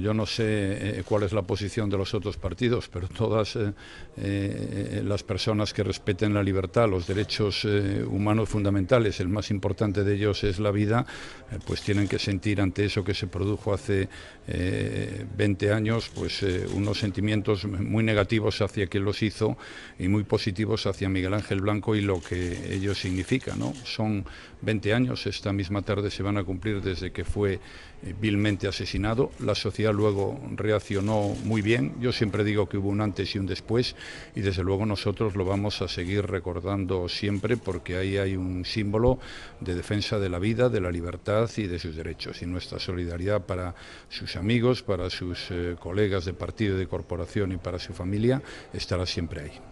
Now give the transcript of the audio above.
Yo no sé eh, cuál es la posición de los otros partidos, pero todas eh, eh, las personas que respeten la libertad, los derechos humanos fundamentales, el más importante de ellos es la vida, pues tienen que sentir ante eso que se produjo hace 20 años, pues unos sentimientos muy negativos hacia quien los hizo y muy positivos hacia Miguel Ángel Blanco y lo que ello significa, Son 20 años, esta misma tarde se van a cumplir desde que fue vilmente asesinado. La sociedad luego reaccionó muy bien. Yo siempre digo que hubo un antes y un después y desde luego nosotros lo vamos a seguir recordando siempre porque ahí hay un símbolo de defensa de la vida, de la libertad y de sus derechos. Y nuestra solidaridad para sus amigos, para sus eh, colegas de partido y de corporación y para su familia estará siempre ahí.